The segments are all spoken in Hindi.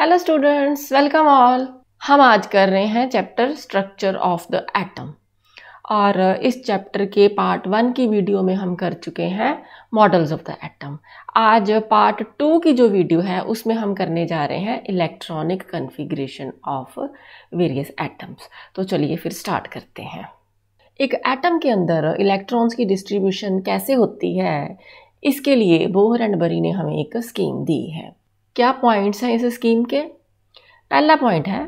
हेलो स्टूडेंट्स वेलकम ऑल हम आज कर रहे हैं chapter structure of the atom और uh, इस चैप्टर के पार्ट वन की वीडियो में हम कर चुके हैं मॉडल्स ऑफ द एटम आज पार्ट टू की जो वीडियो है उसमें हम करने जा रहे हैं electronic configuration of various atoms तो चलिए फिर स्टार्ट करते हैं एक एटम के अंदर इलेक्ट्रॉन्स की डिस्ट्रीब्यूशन कैसे होती है इसके लिए बोहर एंड बरी ने हमें एक स्कीम दी है क्या पॉइंट्स हैं इस स्कीम के पहला पॉइंट है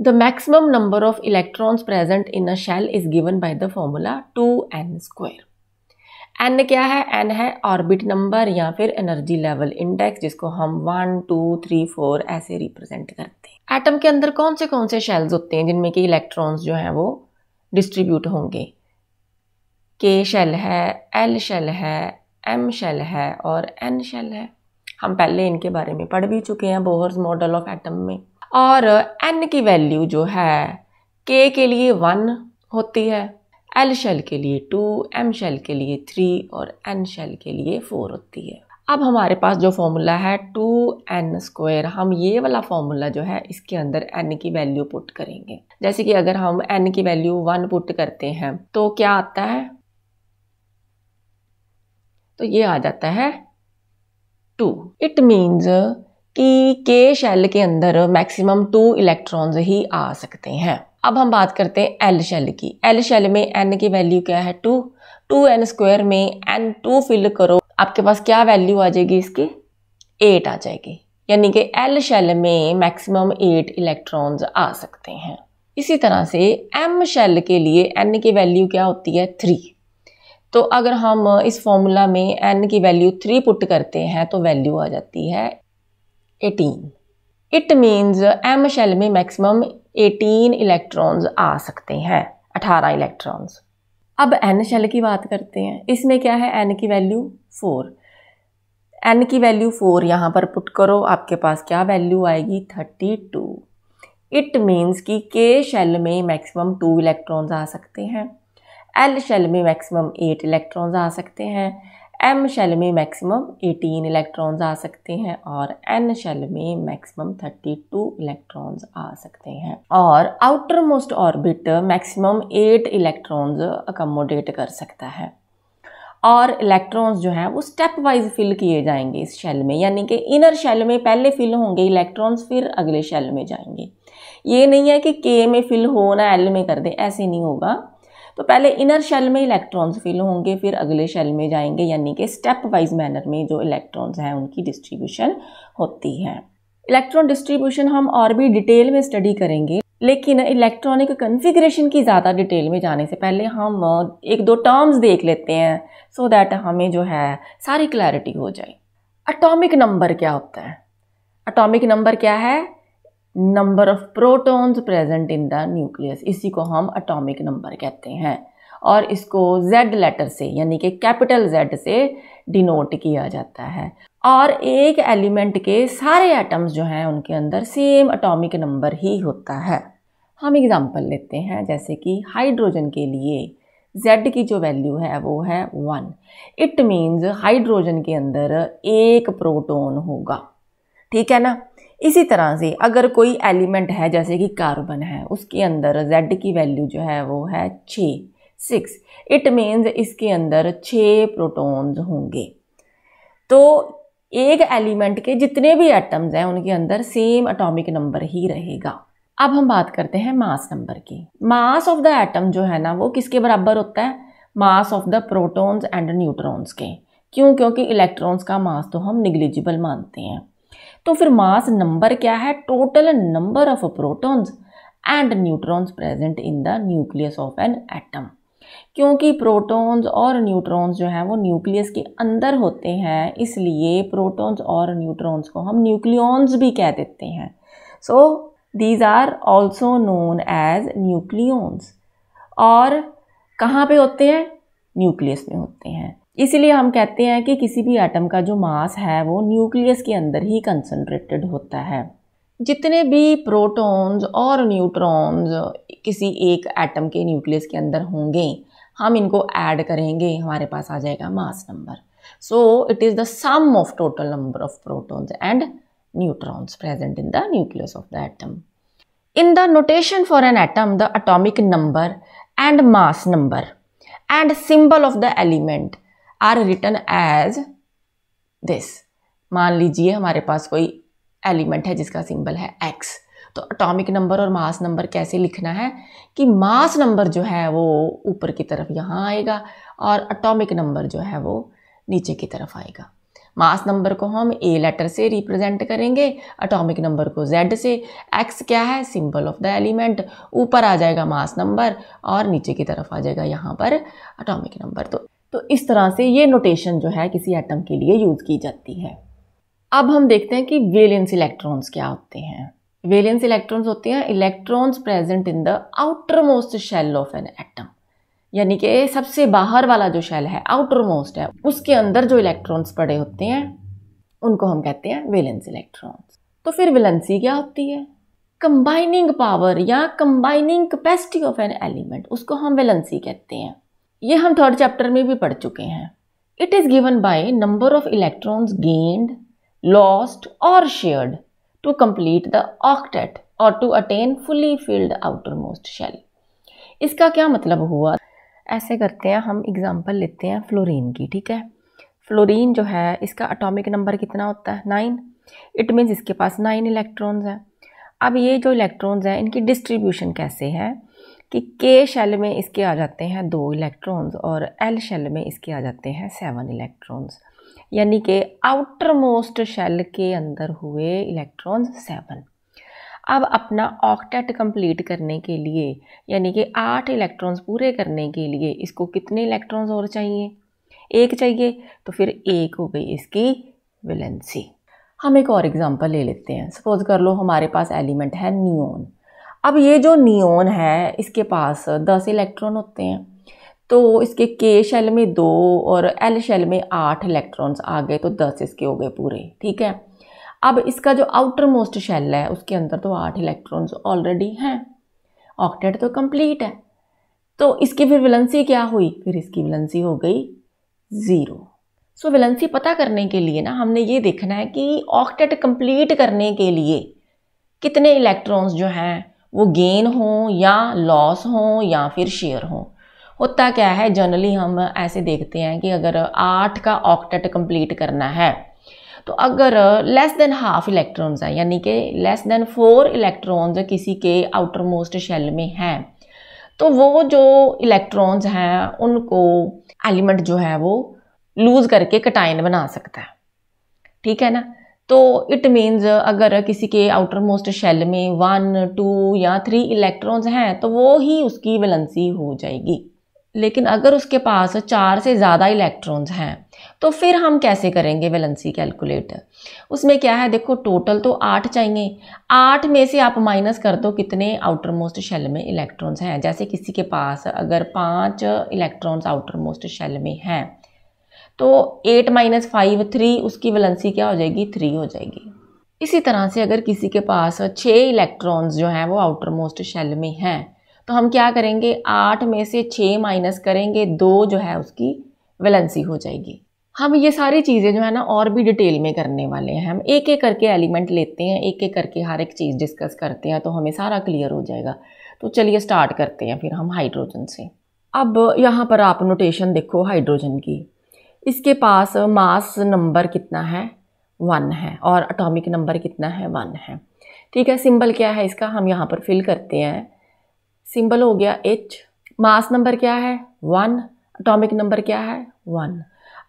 the maximum number of electrons present in a shell is given by the formula two n square n क्या है एन है ऑर्बिट नंबर या फिर एनर्जी लेवल इंडेक्स जिसको हम वन टू थ्री फोर ऐसे रिप्रेजेंट करते हैं एटम के अंदर कौन से कौन से शेल्स होते हैं जिनमें कि इलेक्ट्रॉन्स जो हैं वो डिस्ट्रीब्यूट होंगे के शेल है एल शेल है एम शेल है और एन शेल है हम पहले इनके बारे में पढ़ भी चुके हैं बोहर्स मॉडल ऑफ एटम में और एन की वैल्यू जो है के के लिए वन होती है एल शेल के लिए टू एम शेल के लिए थ्री और एन शेल के लिए फोर होती है अब हमारे पास जो फॉर्मूला है टू एन स्क्वायर हम ये वाला फॉर्मूला जो है इसके अंदर एन की वैल्यू पुट करेंगे जैसे कि अगर हम एन की वैल्यू वन पुट करते हैं तो क्या आता है तो ये आ जाता है टू इट मीन्स कि के शेल के अंदर मैक्सिमम टू इलेक्ट्रॉन्स ही आ सकते हैं अब हम बात करते हैं एल शेल की एल शेल में एन की वैल्यू क्या है टू टू एन स्क्वायर में एन टू फिल करो आपके पास क्या वैल्यू आ जाएगी इसकी एट आ जाएगी यानी कि एल शेल में मैक्सिमम एट इलेक्ट्रॉन्स आ सकते हैं इसी तरह से एम शेल के लिए एन की वैल्यू क्या होती है थ्री तो अगर हम इस फॉर्मूला में एन की वैल्यू थ्री पुट करते हैं तो वैल्यू आ जाती है eighteen it means M shell में मैक्सिमम एटीन इलेक्ट्रॉन्स आ सकते हैं अठारह इलेक्ट्रॉन्स अब एन शेल की बात करते हैं इसमें क्या है एन की वैल्यू फोर एन की वैल्यू फोर यहाँ पर पुट करो आपके पास क्या वैल्यू आएगी थर्टी टू इट मीन्स कि के शेल में मैक्सिमम टू इलेक्ट्रॉन्स आ सकते हैं एल शेल में मैक्सिमम एट इलेक्ट्रॉन्स आ सकते हैं एम शेल में मैक्सिमम एटीन इलेक्ट्रॉन्स आ सकते हैं और एन शेल में मैक्सिमम थर्टी टू इलेक्ट्रॉन्स आ सकते हैं और outermost orbit maximum eight electrons accommodate कर सकता है और इलेक्ट्रॉन्स जो हैं वो स्टेप वाइज फिल किए जाएंगे इस शेल में यानी कि इनर शेल में पहले फिल होंगे इलेक्ट्रॉन्स फिर अगले शेल में जाएंगे ये नहीं है कि के में फिल हो ना एल में कर दे ऐसे नहीं होगा तो पहले इनर शेल में इलेक्ट्रॉन्स फिल होंगे फिर अगले शेल में जाएंगे यानी कि स्टेप वाइज मैनर में जो इलेक्ट्रॉन्स हैं उनकी डिस्ट्रीब्यूशन होती है इलेक्ट्रॉन डिस्ट्रीब्यूशन हम और भी डिटेल में स्टडी करेंगे लेकिन इलेक्ट्रॉनिक कन्फिग्रेशन की ज़्यादा डिटेल में जाने से पहले हम एक दो टर्म्स देख लेते हैं सो so दैट हमें जो है सारी क्लैरिटी हो जाए अटोमिक नंबर क्या होता है अटोमिक नंबर क्या है number of protons present in the nucleus इसी को हम अटोमिक नंबर कहते हैं और इसको जेड लेटर से यानी कि कैपिटल जेड से डिनोट किया जाता है और एक एलिमेंट के सारे एटम्स जो हैं उनके अंदर सेम अटोमिक नंबर ही होता है हम एग्ज़ाम्पल लेते हैं जैसे कि हाइड्रोजन के लिए जेड की जो वैल्यू है वो है वन इट मीन्स हाइड्रोजन के अंदर एक प्रोटोन होगा ठीक है ना इसी तरह से अगर कोई एलिमेंट है जैसे कि कार्बन है उसके अंदर जेड की वैल्यू जो है वो है छः सिक्स इट मीन्स इसके अंदर छः प्रोटॉन्स होंगे तो एक एलिमेंट के जितने भी एटम्स हैं उनके अंदर सेम एटॉमिक नंबर ही रहेगा अब हम बात करते हैं मास नंबर की मास ऑफ द एटम जो है ना वो किसके बराबर होता है mass of the protons and neutrons के क्यों क्योंकि इलेक्ट्रॉन्स का मास तो हम निग्लिजिबल मानते हैं तो फिर मास नंबर क्या है total number of protons and neutrons present in the nucleus of an atom क्योंकि प्रोटॉन्स और न्यूट्रॉन्स जो हैं वो न्यूक्लियस के अंदर होते हैं इसलिए प्रोटॉन्स और न्यूट्रॉन्स को हम न्यूक्लियॉन्स भी कह देते हैं so these are also known as nucleons और कहाँ पे होते हैं न्यूक्लियस में होते हैं इसीलिए हम कहते हैं कि किसी भी एटम का जो मास है वो न्यूक्लियस के अंदर ही कंसनट्रेटेड होता है जितने भी प्रोटॉन्स और न्यूट्रॉन्स किसी एक एटम के न्यूक्लियस के अंदर होंगे हम इनको ऐड करेंगे हमारे पास आ जाएगा mass number so it is the sum of total number of protons and neutrons present in the nucleus of the atom in the notation for an atom the atomic number and mass number and symbol of the element are written as this मान लीजिए हमारे पास कोई एलिमेंट है जिसका सिंबल है एक्स तो अटोमिक नंबर और मास नंबर कैसे लिखना है कि मास नंबर जो है वो ऊपर की तरफ यहाँ आएगा और अटोमिक नंबर जो है वो नीचे की तरफ आएगा मास नंबर को हम ए लेटर से रिप्रेजेंट करेंगे अटोमिक नंबर को जेड से एक्स क्या है सिंबल ऑफ द एलिमेंट ऊपर आ जाएगा मास नंबर और नीचे की तरफ आ जाएगा यहाँ पर अटोमिक नंबर तो तो इस तरह से ये नोटेशन जो है किसी एटम के लिए यूज़ की जाती है अब हम देखते हैं कि वेलेंस इलेक्ट्रॉन्स क्या होते हैं वेलेंस इलेक्ट्रॉन्स होते हैं electrons present in the outer most shell of an atom यानी कि सबसे बाहर वाला जो शेल है आउटर मोस्ट है उसके अंदर जो इलेक्ट्रॉन्स पड़े होते हैं उनको हम कहते हैं वेलेंस इलेक्ट्रॉन्स तो फिर वेलेंसी क्या होती है कंबाइनिंग पावर या combining capacity of an element उसको हम वेलेंसी कहते हैं ये हम थर्ड चैप्टर में भी पढ़ चुके हैं it is given by number of electrons gained lost और shared to complete the octet और to attain fully filled outer most shell इसका क्या मतलब हुआ ऐसे करते हैं हम एग्जांपल लेते हैं फ्लोरीन की ठीक है फ्लोरीन जो है इसका एटॉमिक नंबर कितना होता है नाइन इट मीन्स इसके पास नाइन इलेक्ट्रॉन्स हैं अब ये जो इलेक्ट्रॉन्स हैं इनकी डिस्ट्रीब्यूशन कैसे है कि के शेल में इसके आ जाते हैं दो इलेक्ट्रॉन्स और एल शेल में इसके आ जाते हैं सेवन इलेक्ट्रॉन्स यानी कि आउटर मोस्ट शेल के अंदर हुए इलेक्ट्रॉन्स सेवन अब अपना ऑक्टेट कंप्लीट करने के लिए यानी कि आठ इलेक्ट्रॉन्स पूरे करने के लिए इसको कितने इलेक्ट्रॉन्स और चाहिए एक चाहिए तो फिर एक हो गई इसकी वैलेंसी हम एक और एग्जांपल ले लेते हैं सपोज कर लो हमारे पास एलिमेंट है नियोन अब ये जो नियोन है इसके पास दस इलेक्ट्रॉन होते हैं तो इसके के शेल में दो और एल शेल में आठ इलेक्ट्रॉन्स आ गए तो दस इसके हो गए पूरे ठीक है अब इसका जो आउटर मोस्ट शेल है उसके अंदर तो आठ इलेक्ट्रॉन्स ऑलरेडी हैं ऑक्टेट तो कंप्लीट है तो इसकी फिर विलेंसी क्या हुई फिर इसकी विलंसी हो गई ज़ीरो सो विलंसी पता करने के लिए ना हमने ये देखना है कि ऑक्टेट कंप्लीट करने के लिए कितने इलेक्ट्रॉन्स जो हैं वो गेन हो या लॉस हो या फिर शेयर हो होता क्या है जनरली हम ऐसे देखते हैं कि अगर आठ का ऑक्टेट कंप्लीट करना है तो अगर लेस देन हाफ इलेक्ट्रॉन्स हैं यानी कि लेस देन फोर इलेक्ट्रॉन्स किसी के आउटर मोस्ट शेल में हैं तो वो जो इलेक्ट्रॉन्स हैं उनको एलिमेंट जो है वो लूज़ करके कटाइन बना सकता है ठीक है ना तो इट मीन्स अगर किसी के आउटर मोस्ट शेल में वन टू या थ्री इलेक्ट्रॉन्स हैं तो वो ही उसकी वैलेंसी हो जाएगी लेकिन अगर उसके पास चार से ज़्यादा इलेक्ट्रॉन्स हैं तो फिर हम कैसे करेंगे वैलेंसी कैलकुलेट उसमें क्या है देखो टोटल तो आठ चाहिए आठ में से आप माइनस कर दो कितने आउटर मोस्ट शेल में इलेक्ट्रॉन्स हैं जैसे किसी के पास अगर पाँच इलेक्ट्रॉन्स आउटर मोस्ट शेल में हैं तो एट माइनस फाइव थ्री उसकी वैलेंसी क्या हो जाएगी थ्री हो जाएगी इसी तरह से अगर किसी के पास छः इलेक्ट्रॉन्स जो हैं वो आउटर मोस्ट शेल में हैं तो हम क्या करेंगे आठ में से छः माइनस करेंगे दो जो है उसकी वैलेंसी हो जाएगी हम ये सारी चीज़ें जो है ना और भी डिटेल में करने वाले हैं हम एक एक करके एलिमेंट लेते हैं एक एक करके हर एक चीज़ डिस्कस करते हैं तो हमें सारा क्लियर हो जाएगा तो चलिए स्टार्ट करते हैं फिर हम हाइड्रोजन से अब यहाँ पर आप नोटेशन देखो हाइड्रोजन की इसके पास मास नंबर कितना है वन है और अटोमिक नंबर कितना है वन है ठीक है सिंबल क्या है इसका हम यहाँ पर फिल करते हैं सिंबल हो गया एच मास नंबर क्या है वन अटोमिक नंबर क्या है वन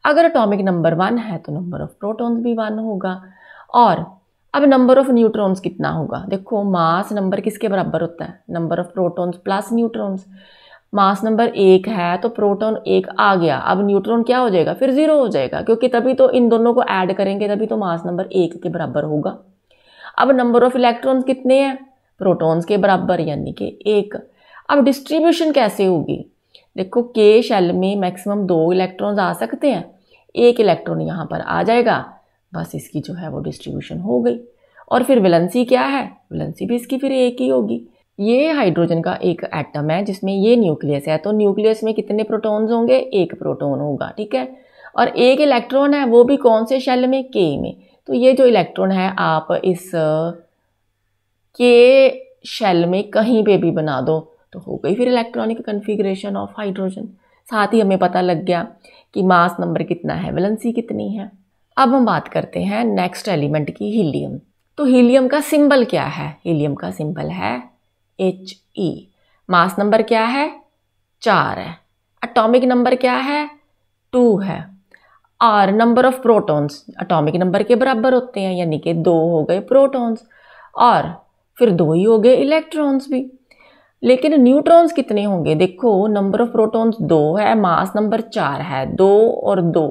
अगर अटोमिक नंबर वन है तो नंबर ऑफ प्रोटॉन्स भी वन होगा और अब नंबर ऑफ न्यूट्रॉन्स कितना होगा देखो मास नंबर किसके बराबर होता है number of protons plus neutrons mass number एक है तो प्रोटॉन एक आ गया अब न्यूट्रॉन क्या हो जाएगा फिर ज़ीरो हो जाएगा क्योंकि तभी तो इन दोनों को ऐड करेंगे तभी तो मास नंबर एक के बराबर होगा अब नंबर ऑफ इलेक्ट्रॉन्स कितने हैं प्रोटॉन्स के बराबर यानी कि एक अब डिस्ट्रीब्यूशन कैसे होगी देखो के शेल में मैक्सिमम दो इलेक्ट्रॉन्स आ सकते हैं एक इलेक्ट्रॉन यहाँ पर आ जाएगा बस इसकी जो है वो डिस्ट्रीब्यूशन हो गई और फिर वेलेंसी क्या है वेलेंसी भी इसकी फिर एक ही होगी ये हाइड्रोजन का एक एटम है जिसमें ये न्यूक्लियस है तो न्यूक्लियस में कितने प्रोटॉन्स होंगे एक प्रोटॉन होगा ठीक है और एक इलेक्ट्रॉन है वो भी कौन से शेल में के में तो ये जो इलेक्ट्रॉन है आप इस के शेल में कहीं पे भी बना दो तो हो गई फिर इलेक्ट्रॉनिक कन्फिग्रेशन ऑफ हाइड्रोजन साथ ही हमें पता लग गया कि मास नंबर कितना है वेलेंसी कितनी है अब हम बात करते हैं नेक्स्ट एलिमेंट की हीलियम तो हीलियम का सिंबल क्या है हीलियम का सिंबल है एच ई मास नंबर क्या है चार है अटोमिक नंबर क्या है टू है और number of protons atomic number के बराबर होते हैं यानी कि दो हो गए प्रोटॉन्स और फिर दो ही हो गए इलेक्ट्रॉन्स भी लेकिन न्यूट्रॉन्स कितने होंगे देखो नंबर ऑफ प्रोटॉन्स दो है मास नंबर चार है दो और दो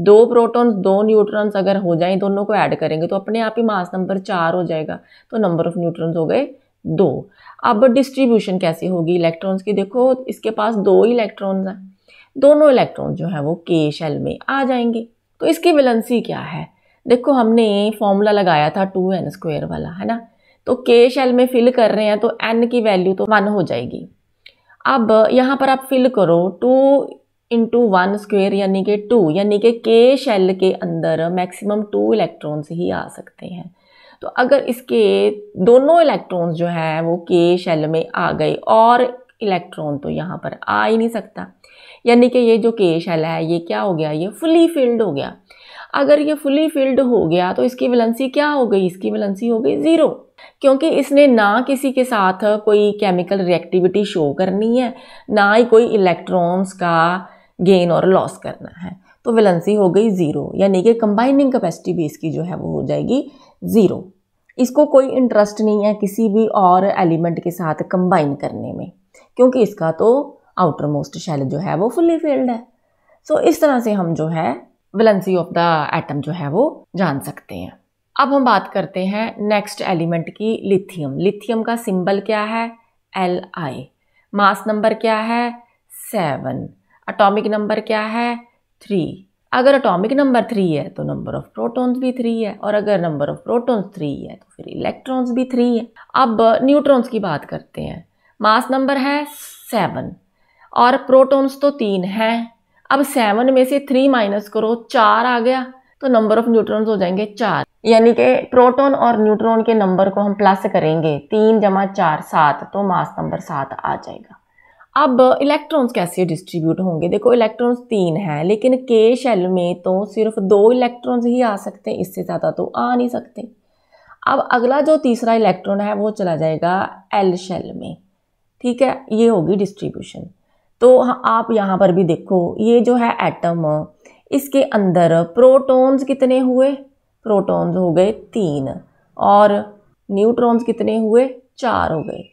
दो प्रोटॉन्स दो न्यूट्रॉन्स अगर हो जाएं दोनों को ऐड करेंगे तो अपने आप ही मास नंबर चार हो जाएगा तो नंबर ऑफ न्यूट्रॉन्स हो गए दो अब डिस्ट्रीब्यूशन कैसे होगी इलेक्ट्रॉन्स की देखो इसके पास दो इलेक्ट्रॉन्स हैं दोनों इलेक्ट्रॉन जो है वो के शेल में आ जाएंगे तो इसकी वेलेंसी क्या है देखो हमने फॉर्मूला लगाया था टू एन स्क्वेयर वाला है ना तो के शेल में फिल कर रहे हैं तो एन की वैल्यू तो वन हो जाएगी अब यहाँ पर आप फिल करो टू इंटू वन स्क्वेयर यानी कि टू यानी कि के शेल के अंदर मैक्सिमम टू इलेक्ट्रॉन्स ही आ सकते हैं तो अगर इसके दोनों इलेक्ट्रॉन्स जो है वो के शेल में आ गए और इलेक्ट्रॉन तो यहाँ पर आ ही नहीं सकता यानी कि ये जो के शेल है ये क्या हो गया ये फुली फिल्ड हो गया अगर ये फुली फिल्ड हो गया तो इसकी वैलेंसी क्या हो गई इसकी वैलेंसी हो गई ज़ीरो क्योंकि इसने ना किसी के साथ कोई केमिकल रिएक्टिविटी शो करनी है ना ही कोई इलेक्ट्रॉन्स का गेन और लॉस करना है तो वैलेंसी हो गई ज़ीरो यानी कि कंबाइनिंग कैपेसिटी भी इसकी जो है वो हो जाएगी ज़ीरो इसको कोई इंटरेस्ट नहीं है किसी भी और एलिमेंट के साथ कंबाइन करने में क्योंकि इसका तो आउटर मोस्ट शेल जो है वो फुल्ली फील्ड है सो so, इस तरह से हम जो है वेलेंसी ऑफ द एटम जो है वो जान सकते हैं अब हम बात करते हैं नेक्स्ट एलिमेंट की लिथियम लिथियम का सिंबल क्या है एल आई मास नंबर क्या है सेवन अटोमिक नंबर क्या है थ्री अगर अटोमिक नंबर थ्री है तो नंबर ऑफ प्रोटोन्स भी थ्री है और अगर नंबर ऑफ प्रोटोन्स थ्री है तो फिर इलेक्ट्रॉन्स भी थ्री है अब न्यूट्रॉन्स की बात करते हैं मास नंबर है सेवन और प्रोटोन्स तो तीन हैं अब सेवन में से थ्री माइनस करो चार आ गया तो नंबर ऑफ न्यूट्रॉन्स हो जाएंगे चार यानी कि प्रोटोन और न्यूट्रॉन के नंबर को हम प्लस करेंगे तीन जमा चार सात तो मास नंबर सात आ जाएगा अब इलेक्ट्रॉन्स कैसे डिस्ट्रीब्यूट होंगे देखो इलेक्ट्रॉन्स तीन हैं लेकिन के शेल में तो सिर्फ दो इलेक्ट्रॉन्स ही आ सकते हैं इससे ज़्यादा तो आ नहीं सकते अब अगला जो तीसरा इलेक्ट्रॉन है वो चला जाएगा एल शेल में ठीक है ये होगी डिस्ट्रीब्यूशन तो आप यहाँ पर भी देखो ये जो है एटम इसके अंदर प्रोटोन्स कितने हुए प्रोटोन्स हो गए तीन और न्यूट्रॉन्स कितने हुए चार हो गए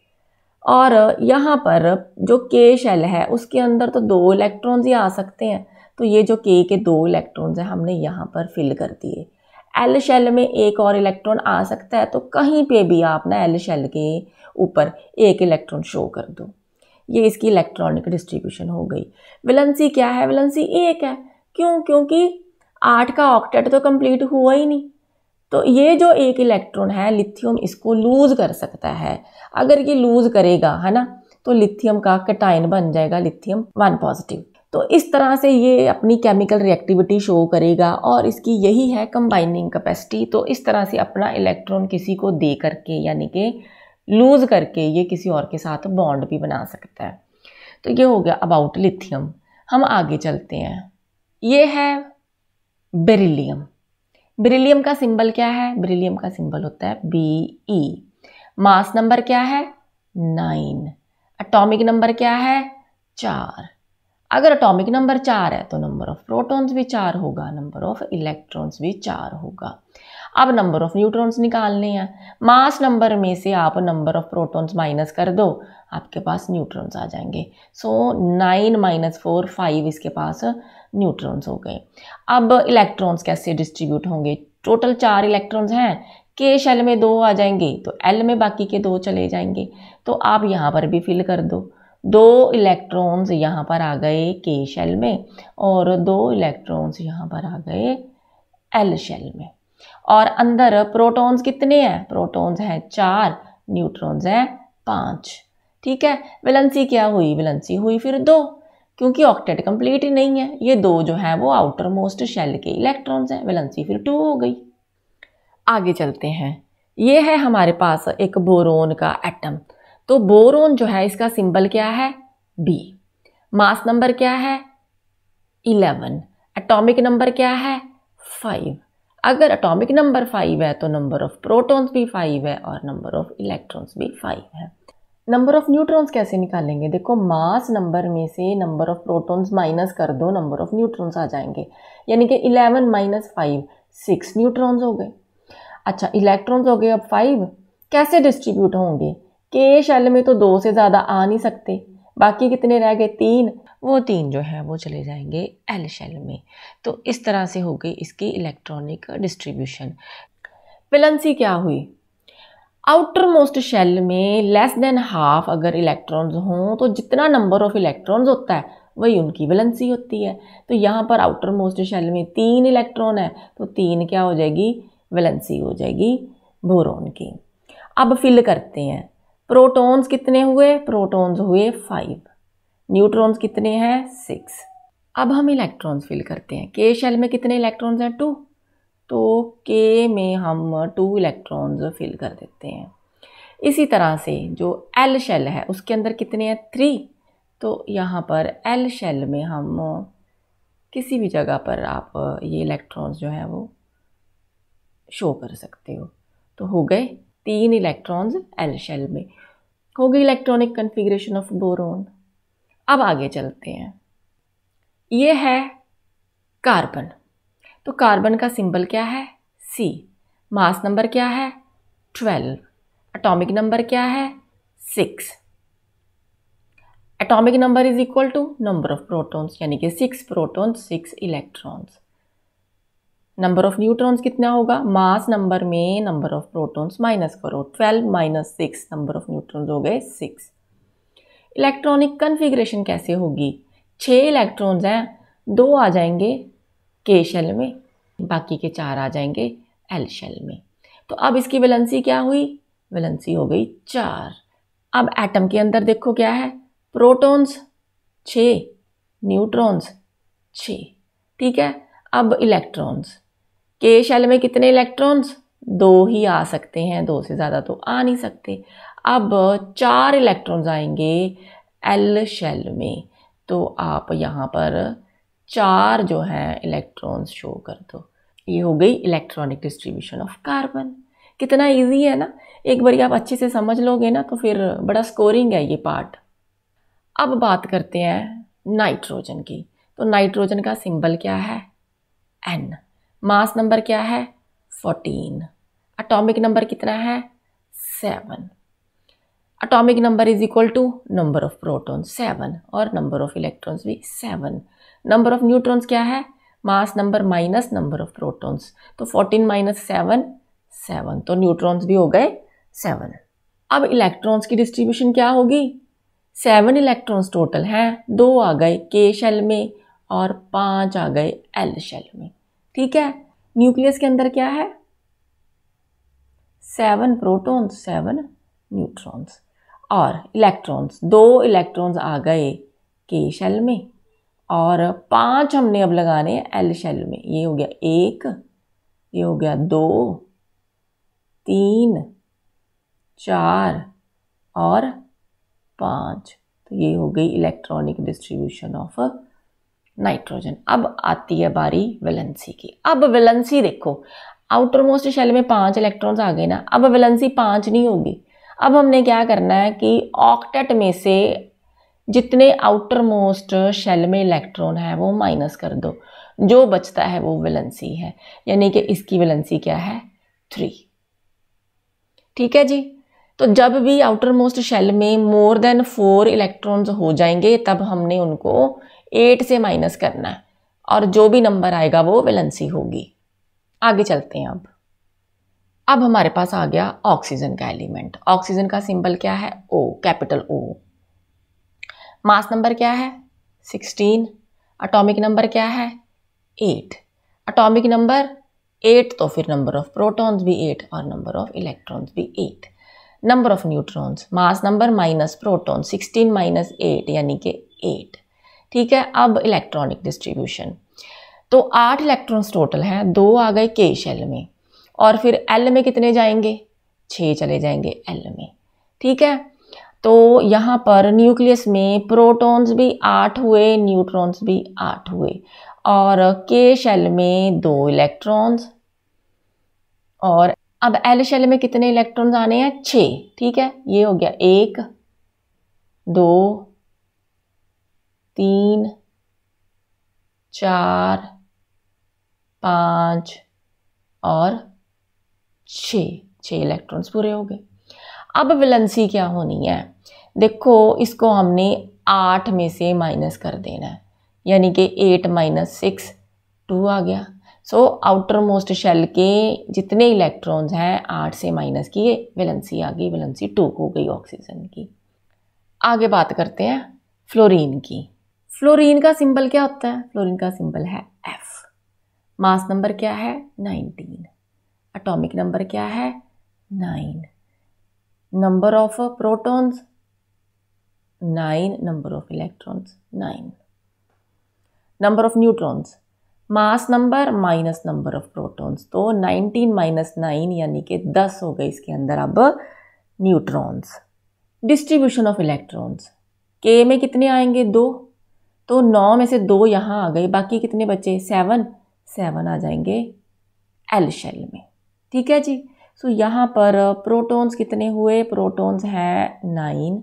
और यहाँ पर जो के शेल है उसके अंदर तो दो इलेक्ट्रॉन्स ही आ सकते हैं तो ये जो के के दो इलेक्ट्रॉन्स हैं हमने यहाँ पर फिल कर दिए एल शेल में एक और इलेक्ट्रॉन आ सकता है तो कहीं पे भी आप ना एल शेल के ऊपर एक इलेक्ट्रॉन शो कर दो ये इसकी इलेक्ट्रॉनिक डिस्ट्रीब्यूशन हो गई विलंसी क्या है वेलेंसी एक है क्यों क्योंकि आठ का ऑक्टेट तो कंप्लीट हुआ ही नहीं तो ये जो एक इलेक्ट्रॉन है लिथियम इसको लूज़ कर सकता है अगर ये लूज़ करेगा है ना तो लिथियम का कटाइन बन जाएगा लिथियम वन पॉजिटिव तो इस तरह से ये अपनी केमिकल रिएक्टिविटी शो करेगा और इसकी यही है कंबाइनिंग कैपेसिटी तो इस तरह से अपना इलेक्ट्रॉन किसी को दे करके यानी कि लूज़ करके ये किसी और के साथ बॉन्ड भी बना सकता है तो ये हो गया अबाउट लिथियम हम आगे चलते हैं ये है बेरिलियम ब्रिलियम का सिंबल क्या है ब्रिलियम का सिंबल होता है बी ई मास नंबर क्या है नाइन अटोमिक नंबर क्या है चार अगर अटोमिक नंबर चार है तो नंबर ऑफ प्रोटॉन्स भी चार होगा नंबर ऑफ इलेक्ट्रॉन्स भी चार होगा अब नंबर ऑफ न्यूट्रॉन्स निकालने हैं मास नंबर में से आप नंबर ऑफ प्रोटॉन्स माइनस कर दो आपके पास न्यूट्रॉन्स आ जाएंगे so nine minus four five इसके पास न्यूट्रॉन्स हो गए अब इलेक्ट्रॉन्स कैसे डिस्ट्रीब्यूट होंगे टोटल चार इलेक्ट्रॉन्स हैं के शेल में दो आ जाएंगे तो एल में बाकी के दो चले जाएंगे तो आप यहाँ पर भी फिल कर दो दो इलेक्ट्रॉन्स यहाँ पर आ गए के शेल में और दो इलेक्ट्रॉन्स यहाँ पर आ गए एल शेल में और अंदर प्रोटॉन्स कितने हैं प्रोटॉन्स हैं चार न्यूट्रॉन्स हैं पाँच ठीक है वेलेंसी क्या हुई वेलेंसी हुई फिर दो क्योंकि ऑक्टेट कंप्लीट ही नहीं है ये दो जो है वो आउटर मोस्ट शेल के इलेक्ट्रॉन्स हैं वेलेंसी फिर टू हो गई आगे चलते हैं ये है हमारे पास एक बोरोन का एटम तो बोरोन जो है इसका सिंबल क्या है बी मास नंबर क्या है इलेवन एटॉमिक नंबर क्या है फाइव अगर एटॉमिक नंबर फाइव है तो नंबर ऑफ प्रोटॉन्स भी फाइव है और नंबर ऑफ इलेक्ट्रॉन्स भी फाइव है नंबर ऑफ न्यूट्रॉन्स कैसे निकालेंगे देखो मास नंबर में से नंबर ऑफ प्रोटॉन्स माइनस कर दो नंबर ऑफ न्यूट्रॉन्स आ जाएंगे यानी कि 11 माइनस फाइव सिक्स न्यूट्रॉन्स हो गए अच्छा इलेक्ट्रॉन्स हो गए अब फाइव कैसे डिस्ट्रीब्यूट होंगे के शैल में तो दो से ज़्यादा आ नहीं सकते बाकी कितने रह गए तीन वो तीन जो है वो चले जाएंगे एल शैल में तो इस तरह से हो गई इसकी इलेक्ट्रॉनिक डिस्ट्रीब्यूशन वेलेंसी क्या हुई आउटर मोस्ट शेल में लेस देन हाफ अगर इलेक्ट्रॉन्स हों तो जितना नंबर ऑफ इलेक्ट्रॉन्स होता है वही उनकी वैलेंसी होती है तो यहाँ पर आउटर मोस्ट शेल में तीन इलेक्ट्रॉन है तो तीन क्या हो जाएगी वैलेंसी हो जाएगी बोरोन की अब फिल करते हैं प्रोटॉन्स कितने हुए प्रोटॉन्स हुए फाइव न्यूट्रॉन्स कितने हैं सिक्स अब हम इलेक्ट्रॉन्स फिल करते हैं के शेल में कितने इलेक्ट्रॉन्स हैं टू तो के में हम टू इलेक्ट्रॉन्स फिल कर देते हैं इसी तरह से जो एल शेल है उसके अंदर कितने हैं थ्री तो यहाँ पर एल शेल में हम किसी भी जगह पर आप ये इलेक्ट्रॉन्स जो हैं वो शो कर सकते हो तो हो गए तीन इलेक्ट्रॉन्स एल शेल में हो गई इलेक्ट्रॉनिक कन्फिग्रेशन ऑफ बोरोन अब आगे चलते हैं ये है कार्बन तो कार्बन का सिंबल क्या है सी मास नंबर क्या है ट्वेल्व एटॉमिक नंबर क्या है six atomic number is equal to number of protons यानी कि six protons six electrons number of neutrons कितना होगा मास नंबर में नंबर ऑफ प्रोटॉन्स माइनस करो twelve minus six number of neutrons हो गए सिक्स इलेक्ट्रॉनिक कन्फिग्रेशन कैसे होगी छः इलेक्ट्रॉन्स हैं दो आ जाएंगे के शेल में बाकी के चार आ जाएंगे एल शेल में तो अब इसकी वेलेंसी क्या हुई वेलेंसी हो गई चार अब एटम के अंदर देखो क्या है प्रोटॉन्स छ न्यूट्रॉन्स छ ठीक है अब इलेक्ट्रॉन्स के शेल में कितने इलेक्ट्रॉन्स दो ही आ सकते हैं दो से ज़्यादा तो आ नहीं सकते अब चार इलेक्ट्रॉन्स आएंगे एल शेल में तो आप यहाँ पर चार जो है इलेक्ट्रॉन्स शो कर दो ये हो गई इलेक्ट्रॉनिक डिस्ट्रीब्यूशन ऑफ कार्बन कितना इजी है ना एक बार आप अच्छे से समझ लोगे ना तो फिर बड़ा स्कोरिंग है ये पार्ट अब बात करते हैं नाइट्रोजन की तो नाइट्रोजन का सिंबल क्या है एन मास नंबर क्या है फोर्टीन अटोमिक नंबर कितना है seven atomic number is equal to number of proton seven और नंबर ऑफ इलेक्ट्रॉन्स भी सेवन नंबर ऑफ न्यूट्रॉन्स क्या है mass number minus number of protons तो 14 माइनस सेवन सेवन तो न्यूट्रॉन्स भी हो गए सेवन अब इलेक्ट्रॉन्स की डिस्ट्रीब्यूशन क्या होगी सेवन इलेक्ट्रॉन्स टोटल हैं दो आ गए के शेल में और पांच आ गए एल शेल में ठीक है न्यूक्लियस के अंदर क्या है सेवन प्रोटॉन्स सेवन न्यूट्रॉन्स और इलेक्ट्रॉन्स दो इलेक्ट्रॉन्स आ गए के शेल में और पांच हमने अब लगाने हैं एल शेल में ये हो गया एक ये हो गया दो तीन चार और पाँच तो ये हो गई इलेक्ट्रॉनिक डिस्ट्रीब्यूशन ऑफ नाइट्रोजन अब आती है बारी वेलेंसी की अब वेलेंसी देखो आउटर मोस्ट शेल में पांच इलेक्ट्रॉन्स आ गए ना अब वेलेंसी पांच नहीं होगी अब हमने क्या करना है कि ऑक्टेट में से जितने आउटर मोस्ट शेल में इलेक्ट्रॉन है वो माइनस कर दो जो बचता है वो वेलेंसी है यानी कि इसकी वेलेंसी क्या है थ्री ठीक है जी तो जब भी आउटर मोस्ट शेल में मोर देन फोर इलेक्ट्रॉन्स हो जाएंगे तब हमने उनको एट से माइनस करना है और जो भी नंबर आएगा वो वेलेंसी होगी आगे चलते हैं अब अब हमारे पास आ गया ऑक्सीजन का एलिमेंट ऑक्सीजन का सिंबल क्या है ओ कैपिटल ओ मास नंबर क्या है सिक्सटीन अटोमिक नंबर क्या है एट अटोमिक नंबर एट तो फिर नंबर ऑफ प्रोटॉन्स भी एट और नंबर ऑफ इलेक्ट्रॉन्स भी eight number of neutrons mass number minus proton sixteen minus eight यानी कि एट ठीक है अब इलेक्ट्रॉनिक डिस्ट्रीब्यूशन तो आठ इलेक्ट्रॉन्स टोटल हैं दो आ गए के शेल में और फिर एल में कितने जाएंगे छः चले जाएंगे एल में ठीक है तो यहाँ पर न्यूक्लियस में प्रोटॉन्स भी आठ हुए न्यूट्रॉन्स भी आठ हुए और के शेल में दो इलेक्ट्रॉन्स और अब एल शेल में कितने इलेक्ट्रॉन्स आने हैं छ ठीक है ये हो गया एक दो तीन चार पाँच और छ छ इलेक्ट्रॉन्स पूरे हो गए अब विलंसी क्या होनी है देखो इसको हमने आठ में से माइनस कर देना है यानी कि एट माइनस सिक्स टू आ गया सो आउटर मोस्ट शेल के जितने इलेक्ट्रॉन्स हैं आठ से माइनस किए वेलेंसी आ गई वेलेंसी टू हो गई ऑक्सीजन की आगे बात करते हैं फ्लोरीन की फ्लोरीन का सिंबल क्या होता है फ्लोरीन का सिंबल है एफ मास नंबर क्या है नाइनटीन अटोमिक नंबर क्या है nine number of uh, protons nine number of electrons nine number of neutrons mass number minus number of protons तो नाइनटीन माइनस नाइन यानी कि दस हो गए इसके अंदर अब न्यूट्रॉन्स डिस्ट्रीब्यूशन ऑफ इलेक्ट्रॉन्स के में कितने आएंगे दो तो नौ में से दो यहाँ आ गए बाकी कितने बच्चे सेवन सेवन आ जाएंगे एल शेल में ठीक है जी सो so, यहाँ पर प्रोटॉन्स uh, कितने हुए प्रोटॉन्स हैं नाइन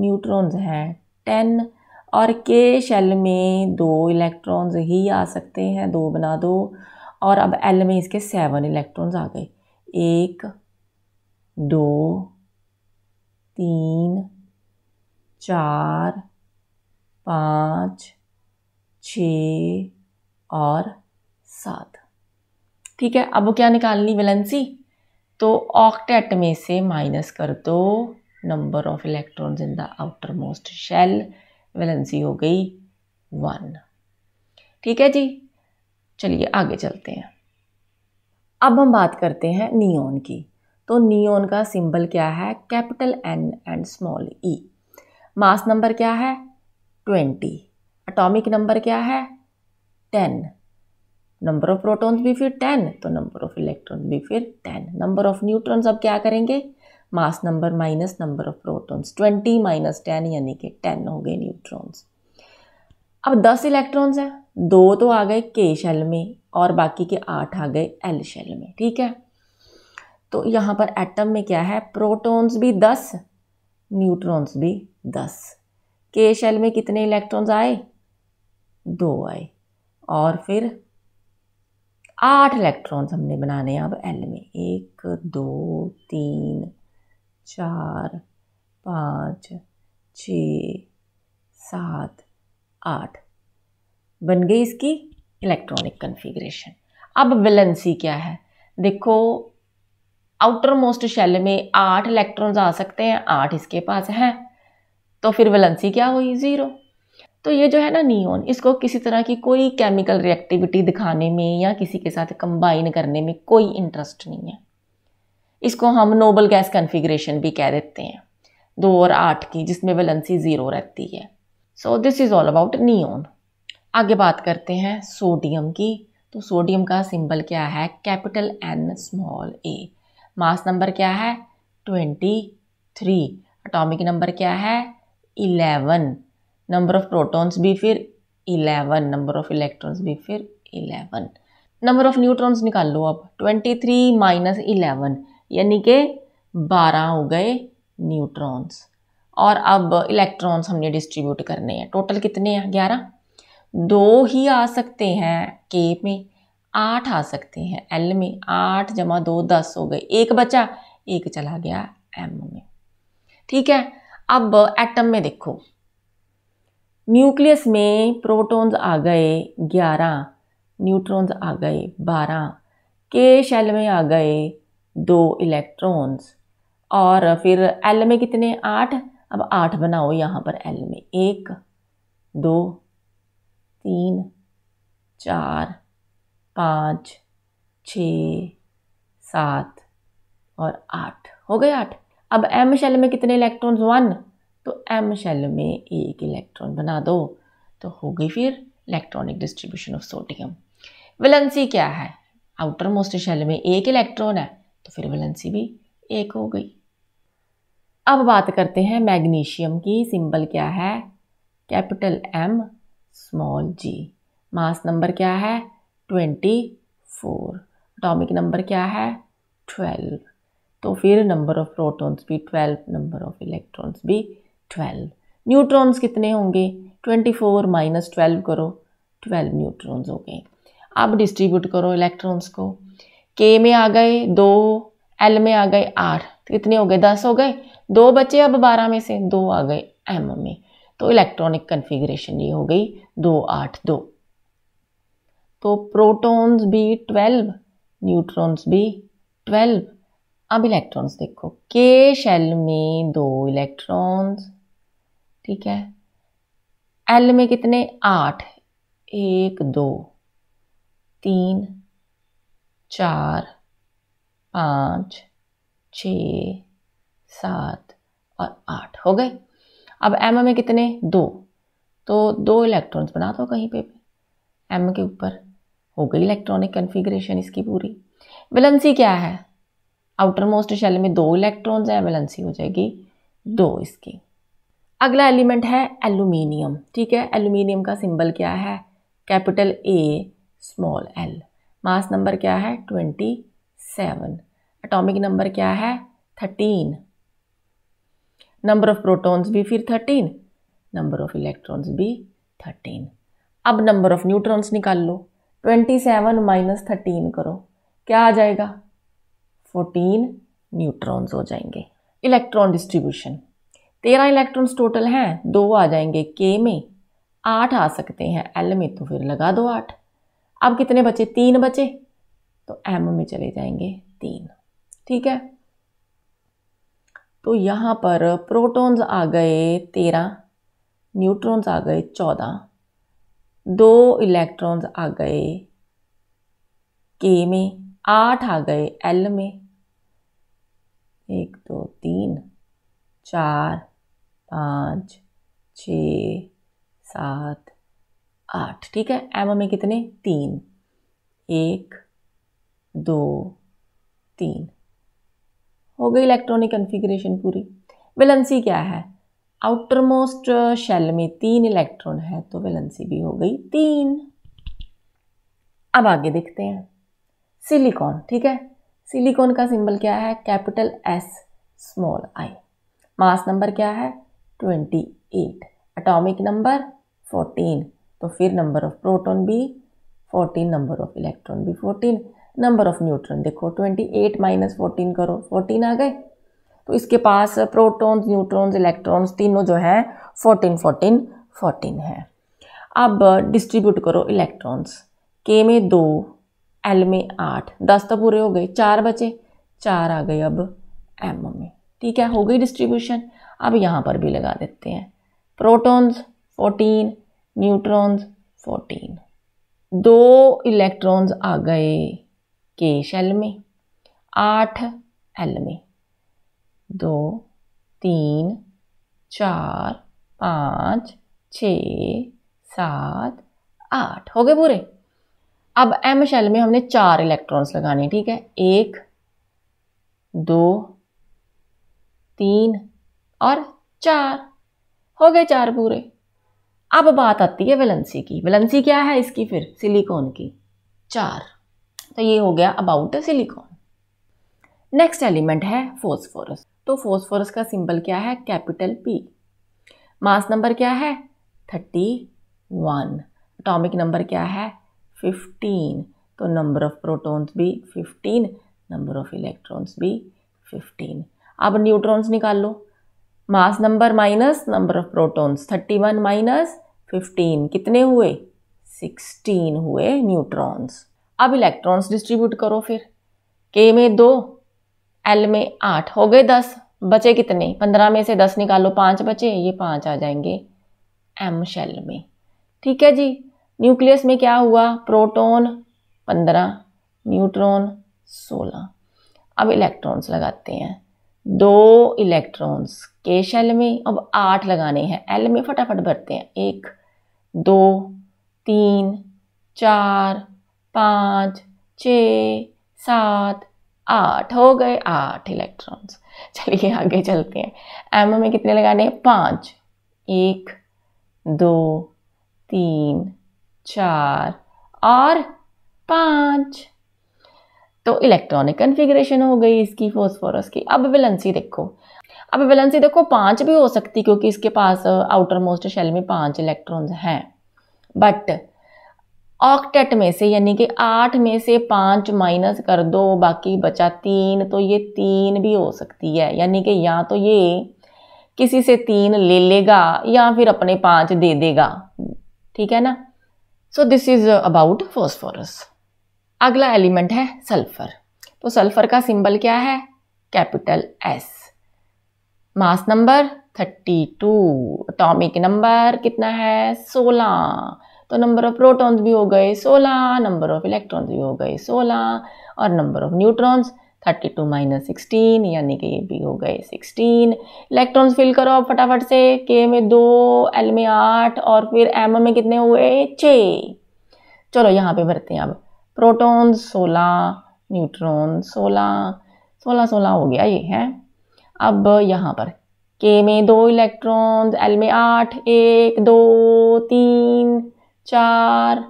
न्यूट्रॉन्स हैं टेन और के शेल में दो इलेक्ट्रॉन्स ही आ सकते हैं दो बना दो और अब एल में इसके सेवन इलेक्ट्रॉन्स आ गए एक दो तीन चार पाँच छ और सात ठीक है अब क्या निकालनी वेलेंसी तो ऑक्टेट में से माइनस कर दो number of electrons in the outer most shell valency हो गई वन ठीक है जी चलिए आगे चलते हैं अब हम बात करते हैं नियोन की तो नियोन का सिंबल क्या है capital N and small E mass number क्या है ट्वेंटी अटोमिक नंबर क्या है टेन नंबर ऑफ प्रोटॉन्स भी फिर टेन तो नंबर ऑफ इलेक्ट्रॉन भी फिर टेन नंबर ऑफ न्यूट्रॉन्स अब क्या करेंगे mass number minus number of protons twenty minus ten यानी कि टेन हो गए न्यूट्रॉन्स अब दस इलेक्ट्रॉन्स हैं दो तो आ गए के शेल में और बाकी के आठ आ गए एल शेल में ठीक है तो यहाँ पर एटम में क्या है प्रोटॉन्स भी दस न्यूट्रॉन्स भी दस के शेल में कितने इलेक्ट्रॉन्स आए दो आए और फिर आठ इलेक्ट्रॉन्स हमने बनाने हैं अब एल में एक दो तीन चार पाँच छ सात आठ बन गई इसकी इलेक्ट्रॉनिक कन्फिग्रेशन अब वेलेंसी क्या है देखो आउटर मोस्ट शेल में आठ इलेक्ट्रॉन्स आ सकते हैं आठ इसके पास हैं तो फिर वेलेंसी क्या हुई ज़ीरो तो ये जो है ना नियोन इसको किसी तरह की कोई केमिकल रिएक्टिविटी दिखाने में या किसी के साथ कंबाइन करने में कोई इंटरेस्ट नहीं है इसको हम नोबल गैस कन्फिग्रेशन भी कह देते हैं दो और आठ की जिसमें वैलेंसी ज़ीरो रहती है so this is all about neon आगे बात करते हैं सोडियम की तो सोडियम का सिंबल क्या है capital N small A mass number क्या है ट्वेंटी थ्री अटोमिक नंबर क्या है इलेवन नंबर ऑफ प्रोटॉन्स भी फिर इलेवन नंबर ऑफ इलेक्ट्रॉन्स भी फिर इलेवन नंबर ऑफ न्यूट्रॉन्स निकाल लो अब ट्वेंटी थ्री माइनस इलेवन यानी कि बारह हो गए न्यूट्रॉन्स और अब इलेक्ट्रॉन्स हमने डिस्ट्रीब्यूट करने हैं टोटल कितने हैं ग्यारह दो ही आ सकते हैं के में आठ आ सकते हैं एल में आठ जमा दो दस हो गए एक बचा एक चला गया एम में ठीक है अब एटम में देखो न्यूक्लियस में प्रोटॉन्स आ गए 11 न्यूट्रॉन्स आ गए 12 के शेल में आ गए दो इलेक्ट्रॉन्स और फिर एल में कितने आठ अब आठ बनाओ यहाँ पर एल में एक दो तीन चार पाँच छ सात और आठ हो गए आठ अब एम शेल में कितने इलेक्ट्रॉन्स वन तो एम शेल में एक इलेक्ट्रॉन बना दो तो होगी फिर electronic distribution of sodium valency क्या है आउटर मोस्ट शेल में एक इलेक्ट्रॉन है तो फिर वेलेंसी भी एक हो गई अब बात करते हैं मैग्नीशियम की सिंबल क्या है capital M small G mass number क्या है ट्वेंटी फोर अटोमिक नंबर क्या है ट्वेल्व तो फिर नंबर ऑफ प्रोटॉन्स भी ट्वेल्व नंबर ऑफ इलेक्ट्रॉन्स भी ट्वेल्व न्यूट्रॉन्स कितने होंगे ट्वेंटी फोर माइनस ट्वेल्व करो ट्वेल्व न्यूट्रॉन्स हो गए अब डिस्ट्रीब्यूट करो इलेक्ट्रॉन्स को के में आ गए दो एल में आ गए आठ तो कितने हो गए दस हो गए दो बचे अब बारह में से दो आ गए एम में तो इलेक्ट्रॉनिक कन्फिग्रेशन ये हो गई दो आठ दो तो प्रोटॉन्स भी ट्वेल्व न्यूट्रॉन्स भी ट्वेल्व अब इलेक्ट्रॉन्स देखो के शेल में दो इलेक्ट्रॉन्स ठीक है एल में कितने आठ एक दो तीन चार पाँच छ सात और आठ हो गए अब एम में कितने दो तो दो इलेक्ट्रॉन्स बना दो कहीं पे भी एम के ऊपर हो गई इलेक्ट्रॉनिक कन्फिग्रेशन इसकी पूरी वेलेंसी क्या है आउटर मोस्ट शेल में दो इलेक्ट्रॉन्स है वेलेंसी हो जाएगी दो इसकी अगला एलिमेंट है एल्यूमिनियम ठीक है एल्यूमिनियम का सिंबल क्या है capital A small L mass number क्या है ट्वेंटी सेवन एटॉमिक नंबर क्या है थर्टीन नंबर ऑफ प्रोटॉन्स भी फिर थर्टीन नंबर ऑफ इलेक्ट्रॉन्स भी थर्टीन अब नंबर ऑफ न्यूट्रॉन्स निकाल लो ट्वेंटी सेवन माइनस थर्टीन करो क्या आ जाएगा फोर्टीन न्यूट्रॉन्स हो जाएंगे इलेक्ट्रॉन डिस्ट्रीब्यूशन तेरह इलेक्ट्रॉन्स टोटल हैं दो आ जाएंगे के में आठ आ सकते हैं एल में तो फिर लगा दो आठ अब कितने बचे तीन बचे तो एम में चले जाएंगे तीन ठीक है तो यहाँ पर प्रोटॉन्स आ गए तेरह न्यूट्रॉन्स आ गए चौदह दो इलेक्ट्रॉन्स आ गए के में आठ आ गए एल में एक दो तीन चार पाँच छ सात आठ ठीक है एम में कितने तीन एक दो तीन हो गई इलेक्ट्रॉनिक कन्फिग्रेशन पूरी वेलेंसी क्या है आउटर मोस्ट शेल में तीन इलेक्ट्रॉन है तो वेलेंसी भी हो गई तीन अब आगे देखते हैं सिलिकॉन ठीक है सिलिकॉन का सिंबल क्या है capital S small I mass number क्या है twenty eight atomic number fourteen तो फिर नंबर ऑफ प्रोटोन भी फोर्टीन नंबर ऑफ इलेक्ट्रॉन भी फोर्टीन नंबर ऑफ न्यूट्रॉन देखो ट्वेंटी एट माइनस फोर्टीन करो फोर्टीन आ गए तो इसके पास प्रोटॉन्स न्यूट्रॉन्स इलेक्ट्रॉन्स तीनों जो है फोर्टीन फोर्टीन फोर्टीन है अब डिस्ट्रीब्यूट करो इलेक्ट्रॉन्स के में दो एल में आठ दस तो पूरे हो गए चार बचे चार आ गए अब एम में ठीक है हो गई डिस्ट्रीब्यूशन अब यहाँ पर भी लगा देते हैं प्रोटॉन्स 14 न्यूट्रॉन्स 14 दो इलेक्ट्रॉन्स आ गए के शेल में आठ एल में दो तीन चार पाँच छ सात आठ हो गए पूरे अब एम शेल में हमने चार इलेक्ट्रॉन्स लगाने ठीक है एक दो तीन और चार हो गए चार पूरे अब बात आती है वेलेंसी की वेलेंसी क्या है इसकी फिर सिलिकॉन की चार तो ये हो गया अबाउट सिलिकॉन नेक्स्ट एलिमेंट है फोस्फोरस तो फोस्फोरस का सिंबल क्या है कैपिटल पी मास नंबर क्या है थर्टी वन अटोमिक नंबर क्या है फिफ्टीन तो नंबर ऑफ प्रोटॉन्स भी फिफ्टीन नंबर ऑफ इलेक्ट्रॉन्स भी फिफ्टीन अब न्यूट्रॉन्स निकाल लो mass number minus number of protons 31 minus 15 कितने हुए 16 हुए न्यूट्रॉन्स अब इलेक्ट्रॉन्स डिस्ट्रीब्यूट करो फिर के में दो एल में आठ हो गए दस बचे कितने पंद्रह में से दस निकालो पाँच बचे ये पाँच आ जाएंगे एम शेल में ठीक है जी न्यूक्लियस में क्या हुआ प्रोटोन पंद्रह न्यूट्रॉन सोलह अब इलेक्ट्रॉन्स लगाते हैं दो इलेक्ट्रॉन्स के शैल में अब आठ लगाने हैं एल में फटाफट भरते हैं एक दो तीन चार पाँच छ सात आठ हो गए आठ इलेक्ट्रॉन्स चलिए आगे चलते हैं एम में कितने लगाने हैं पाँच एक दो तीन चार और पाँच तो इलेक्ट्रॉनिक कन्फिग्रेशन हो गई इसकी फोस्फोरस की अब वेलेंसी देखो अब वेलेंसी देखो पांच भी हो सकती क्योंकि इसके पास आउटर मोस्ट शेल में पांच इलेक्ट्रॉन्स हैं बट ऑक्टेट में से यानी कि आठ में से पाँच माइनस कर दो बाकी बचा तीन तो ये तीन भी हो सकती है यानी कि या तो ये किसी से तीन ले लेगा या फिर अपने पाँच दे देगा ठीक है ना so this is about phosphorus अगला एलिमेंट है सल्फर तो सल्फर का सिंबल क्या है capital S mass number thirty two atomic number कितना है सोलह तो नंबर ऑफ प्रोटॉन्स भी हो गए सोलह नंबर ऑफ इलेक्ट्रॉन्स भी हो गए सोलह और number of neutrons thirty two minus sixteen यानी कि ये भी हो गए सिक्सटीन इलेक्ट्रॉन्स फिल करो आप फटाफट से के में दो एल में आठ और फिर एम में कितने हुए छ चलो यहाँ पे भरते हैं अब प्रोटॉन 16 न्यूट्रॉन 16 16 16 हो गया ये है अब यहाँ पर के में दो इलेक्ट्रॉन्स एल में आठ एक दो तीन चार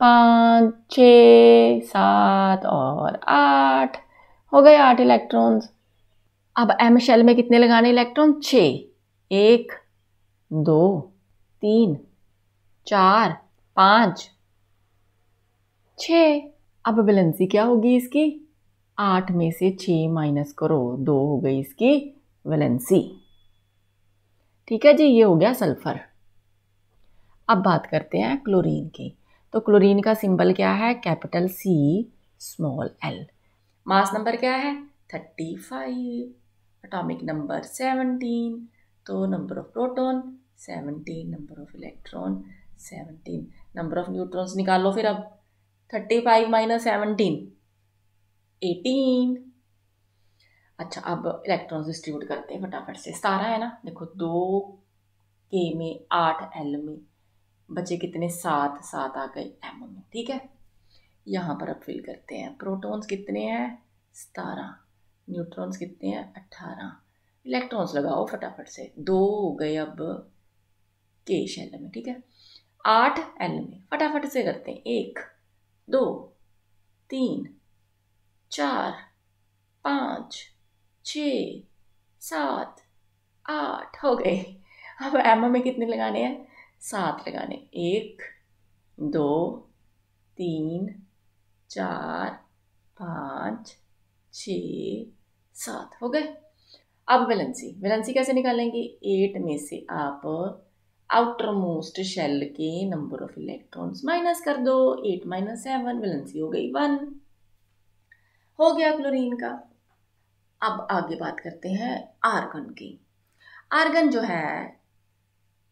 पाँच छ सात और आठ हो गए आठ इलेक्ट्रॉन्स अब एम शेल में कितने लगाने इलेक्ट्रॉन छ एक दो तीन चार पाँच छ अब वैलेंसी क्या होगी इसकी आठ में से छ माइनस करो दो हो गई इसकी वैलेंसी ठीक है जी ये हो गया सल्फर अब बात करते हैं क्लोरीन की तो क्लोरीन का सिंबल क्या है capital C small L mass number क्या है thirty five atomic number seventeen तो number of proton seventeen number of electron seventeen number of neutrons निकालो फिर अब thirty five minus seventeen eighteen अच्छा अब इलेक्ट्रॉन्स डिस्ट्रीब्यूट करते हैं फटाफट से सतारह है ना देखो दो के में आठ एल में बचे कितने सात सात आ गए एम में ठीक है यहाँ पर अब फिल करते हैं प्रोटॉन्स कितने हैं सतारह न्यूट्रॉन्स कितने हैं अट्ठारह इलेक्ट्रॉन्स लगाओ फटाफट से दो हो गए अब के शैल में ठीक है आठ एल में फटाफट से करते हैं एक दो तीन चार पाँच छ सात आठ हो गए अब एम में कितने लगाने हैं सात लगाने एक दो तीन चार पाँच छ सात हो गए अब वेलेंसी वेलेंसी कैसे निकालेंगे एट में से आप आउटर मोस्ट शेल के नंबर ऑफ इलेक्ट्रॉन्स माइनस कर दो एट माइनस सेवन वेलेंसी हो गई वन हो गया क्लोरीन का अब आगे बात करते हैं आर्गन की आर्गन जो है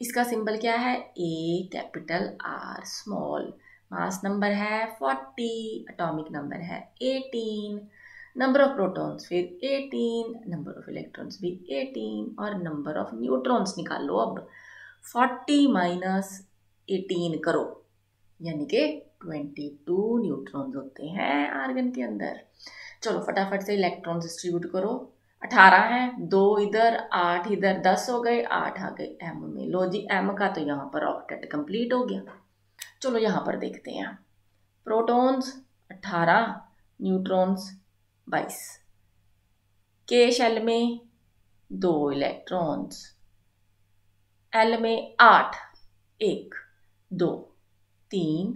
इसका सिंबल क्या है A capital R small mass number है फोर्टी अटोमिक नंबर है एटीन नंबर ऑफ प्रोटॉन्स फिर एटीन नंबर ऑफ इलेक्ट्रॉन्स भी एटीन और नंबर ऑफ न्यूट्रॉन्स निकाल लो अब फोर्टी माइनस एटीन करो यानी कि ट्वेंटी टू न्यूट्रॉन्स होते हैं आर्गन के अंदर चलो फटाफट से इलेक्ट्रॉन डिस्ट्रीब्यूट करो अठारह हैं दो इधर आठ इधर दस हो गए आठ आ गए एम में लो जी एम का तो यहाँ पर ऑक्टेट कंप्लीट हो गया चलो यहाँ पर देखते हैं प्रोटॉन्स अठारह न्यूट्रॉन्स बाईस के शेल में दो इलेक्ट्रॉन्स एल में आठ एक दो तीन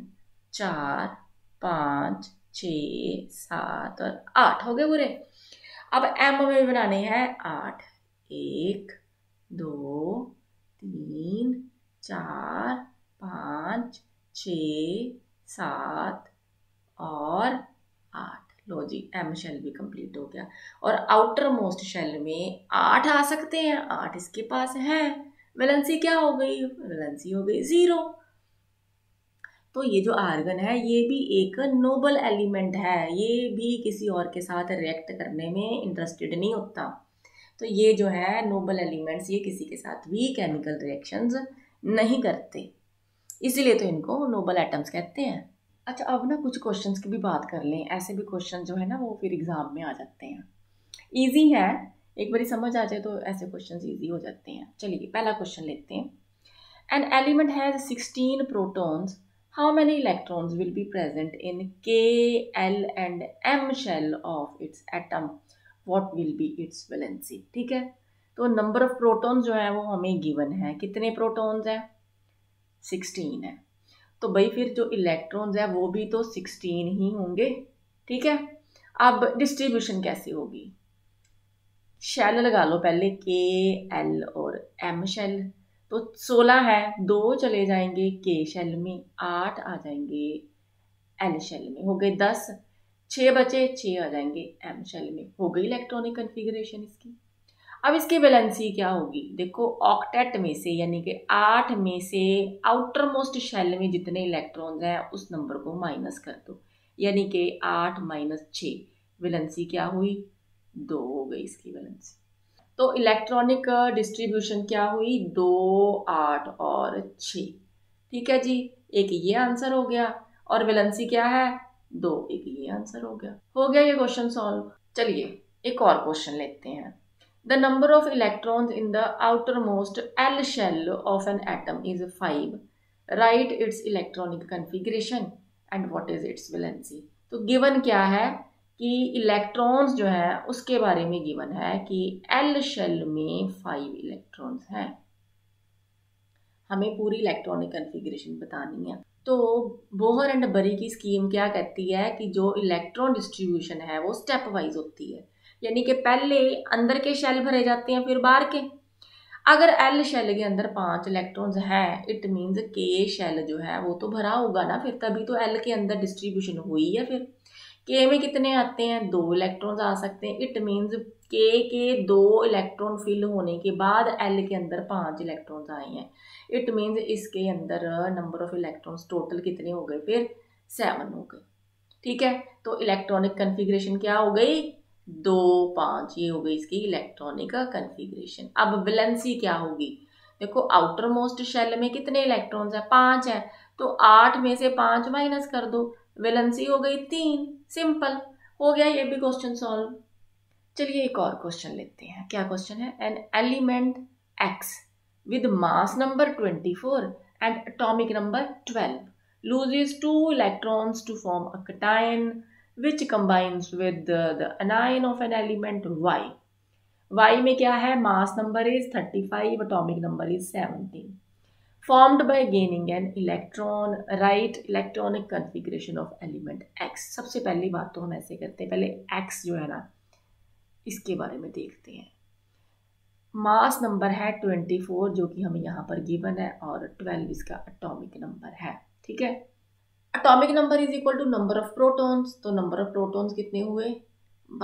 चार पाँच छ सात और आठ हो गए पूरे अब एम में भी बनाने हैं आठ एक दो तीन चार पाँच छ सात और आठ लो जी एम शेल भी कंप्लीट हो गया और आउटर मोस्ट शेल में आठ आ सकते हैं आठ इसके पास हैं वेलेंसी क्या हो गई वेलेंसी हो गई ज़ीरो तो ये जो आर्गन है ये भी एक नोबल एलिमेंट है ये भी किसी और के साथ रिएक्ट करने में इंटरेस्टेड नहीं होता तो ये जो है नोबल एलिमेंट्स ये किसी के साथ भी केमिकल रिएक्शंस नहीं करते इसीलिए तो इनको नोबल एटम्स कहते हैं अच्छा अब ना कुछ क्वेश्चंस की भी बात कर लें ऐसे भी क्वेश्चन जो है ना वो फिर एग्ज़ाम में आ जाते हैं ईजी है एक बारी समझ आ जाए तो ऐसे क्वेश्चन ईजी हो जाते हैं चलिए पहला क्वेश्चन लेते हैं an element has sixteen protons how many electrons will be present in K L and M shell of its atom what will be its valency ठीक है तो नंबर ऑफ प्रोटोन्स जो है वो हमें गिवन है कितने प्रोटोन्स हैं सिक्सटीन है तो भाई फिर जो इलेक्ट्रॉन्स है वो भी तो सिक्सटीन ही होंगे ठीक है अब डिस्ट्रीब्यूशन कैसे होगी शैल लगा लो पहले के एल और एम शैल तो सोलह है दो चले जाएंगे के शैल में आठ आ जाएंगे एल शेल में हो गए दस छः बचे छः आ जाएंगे एम शेल में हो गई इलेक्ट्रॉनिक कन्फिग्रेशन इसकी अब इसकी वैलेंसी क्या होगी देखो ऑक्टेट में से यानी कि आठ में से आउटर मोस्ट शैल में जितने इलेक्ट्रॉन्स हैं उस नंबर को माइनस कर दो यानी कि आठ माइनस छः वैलेंसी क्या हुई दो हो गई इसकी वैलेंस तो इलेक्ट्रॉनिक डिस्ट्रीब्यूशन uh, क्या हुई दो आठ और छ ठीक है जी एक ये आंसर हो गया और वैलेंसी क्या है दो एक ये आंसर हो गया हो गया ये क्वेश्चन सॉल्व चलिए एक और क्वेश्चन लेते हैं the number of electrons in the outer most L shell of an atom is five right its electronic configuration and what is its valency तो गिवन क्या है कि इलेक्ट्रॉन्स जो है उसके बारे में गिवन है कि एल शेल में फाइव इलेक्ट्रॉन्स हैं हमें पूरी इलेक्ट्रॉनिक कन्फिग्रेशन बतानी है तो बोहर एंड बरी की स्कीम क्या कहती है कि जो इलेक्ट्रॉन डिस्ट्रीब्यूशन है वो स्टेप वाइज होती है यानी कि पहले अंदर के शेल भरे जाते हैं फिर बाहर के अगर एल शेल के अंदर पांच इलेक्ट्रॉन्स हैं इट मीन्स के शेल जो है वो तो भरा होगा ना फिर तभी तो एल के अंदर डिस्ट्रीब्यूशन हुई है फिर के में कितने आते हैं दो इलेक्ट्रॉन्स आ सकते हैं इट मीन्स के के दो इलेक्ट्रॉन फिल होने के बाद एल के अंदर पांच इलेक्ट्रॉन्स आए हैं इट मीन्स इसके अंदर नंबर ऑफ इलेक्ट्रॉन्स टोटल कितने हो गए फिर सेवन हो गए ठीक है तो इलेक्ट्रॉनिक कन्फिग्रेशन क्या हो गई दो पाँच ये हो गई इसकी इलेक्ट्रॉनिक कन्फिग्रेशन अब वैलेंसी क्या होगी देखो आउटर मोस्ट शेल में कितने इलेक्ट्रॉन्स हैं पाँच हैं तो आठ में से पाँच माइनस कर दो वैलेंसी हो गई तीन सिंपल हो गया ये भी क्वेश्चन सॉल्व चलिए एक और क्वेश्चन लेते हैं क्या क्वेश्चन है an element X with mass number twenty four and atomic number twelve lose two two to form a cation which combines with the, the anion of an element Y में क्या है mass number is thirty five atomic number is seventeen formed by gaining an electron right electronic configuration of element x सबसे पहली बात तो हम ऐसे करते हैं पहले x जो है ना इसके बारे में देखते हैं मास नंबर है 24 जो कि हमें यहाँ पर गिवन है और 12 इसका अटोमिक नंबर है ठीक है atomic number is equal to number of protons तो नंबर ऑफ प्रोटॉन्स कितने हुए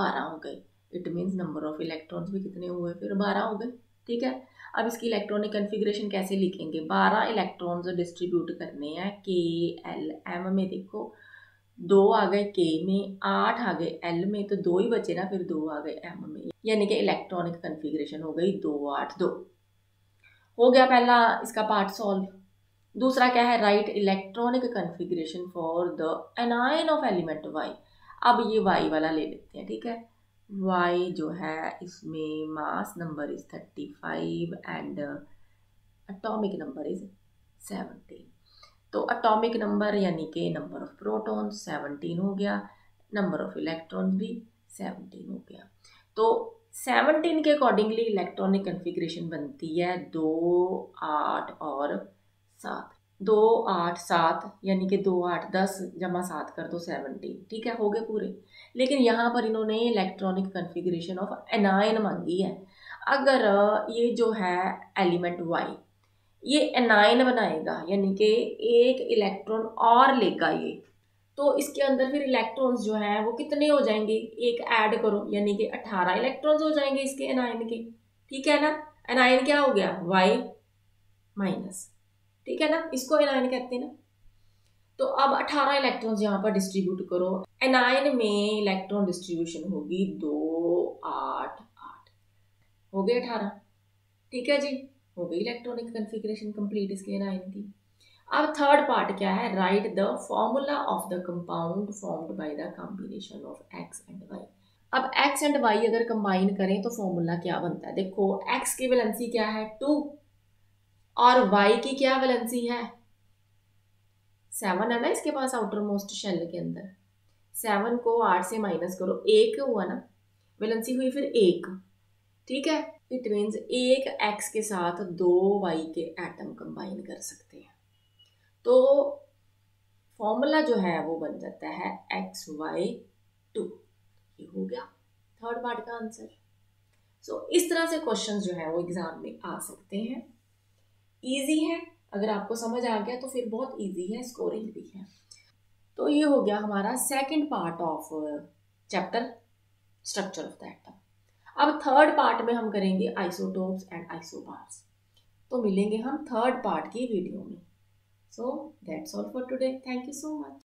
12 हो गए it means number of electrons भी कितने हुए फिर 12 हो गए ठीक है अब इसकी इलेक्ट्रॉनिक कन्फिग्रेशन कैसे लिखेंगे बारह इलेक्ट्रॉन्स डिस्ट्रीब्यूट करने हैं के एल एम में देखो दो आ गए के में आठ आ गए एल में तो दो ही बचे ना फिर दो आ गए एम में यानी कि इलेक्ट्रॉनिक कन्फिग्रेशन हो गई दो आठ दो हो गया पहला इसका पार्ट सॉल्व दूसरा क्या है right electronic configuration for the anion of element Y अब ये वाई वाला ले लेते हैं ठीक है वाई जो है इसमें mass number is thirty five and atomic number is seventeen तो अटोमिक नंबर यानी कि नंबर ऑफ प्रोटोन सेवनटीन हो गया नंबर ऑफ इलेक्ट्रॉन भी सेवनटीन हो गया तो सेवनटीन के अकॉर्डिंगली इलेक्ट्रॉनिक कन्फिग्रेशन बनती है दो आठ और सात दो आठ सात यानी कि दो आठ दस जमा सात कर दो सेवनटीन ठीक है हो गए पूरे लेकिन यहाँ पर इन्होंने इलेक्ट्रॉनिक कन्फिग्रेशन ऑफ एनायन मांगी है अगर ये जो है एलिमेंट वाई ये एनायन बनाएगा यानी कि एक इलेक्ट्रॉन और लेगा ये तो इसके अंदर फिर इलेक्ट्रॉन्स जो हैं वो कितने हो जाएंगे एक ऐड करो यानी कि अठारह इलेक्ट्रॉन्स हो जाएंगे इसके एनायन के ठीक है ना एनायन क्या हो गया वाई माइनस ठीक है ना इसको एनायन कहते हैं ना तो अब 18 इलेक्ट्रॉन्स यहाँ पर डिस्ट्रीब्यूट करो एनायन में इलेक्ट्रॉन डिस्ट्रीब्यूशन होगी दो आठ आठ हो गए 18 ठीक है जी हो गई इलेक्ट्रॉनिक कन्फिग्रेशन कंप्लीट इसके एनायन की अब थर्ड पार्ट क्या है right the formula of the compound formed by the combination of X and Y अब एक्स एंड वाई अगर कंबाइन करें तो फॉर्मूला क्या बनता है देखो एक्स की वैलेंसी क्या है टू और वाई की क्या वैलेंसी है सेवन है ना इसके पास आउटर मोस्ट शेल के अंदर सेवन को आठ से माइनस करो एक हुआ ना वेलेंसी हुई फिर एक ठीक है इट मीन्स एक एक्स के साथ दो वाई के एटम कंबाइन कर सकते हैं तो फॉर्मूला जो है वो बन जाता है एक्स वाई टू ये हो गया थर्ड पार्ट का आंसर सो so, इस तरह से क्वेश्चन जो है वो एग्ज़ाम में आ सकते हैं ईजी है अगर आपको समझ आ गया तो फिर बहुत ईजी है स्कोरिंग भी है तो ये हो गया हमारा second part of chapter structure of the atom अब थर्ड पार्ट में हम करेंगे आइसोटोप्स एंड आइसोबार्स तो मिलेंगे हम थर्ड पार्ट की वीडियो में so that's all for today thank you so much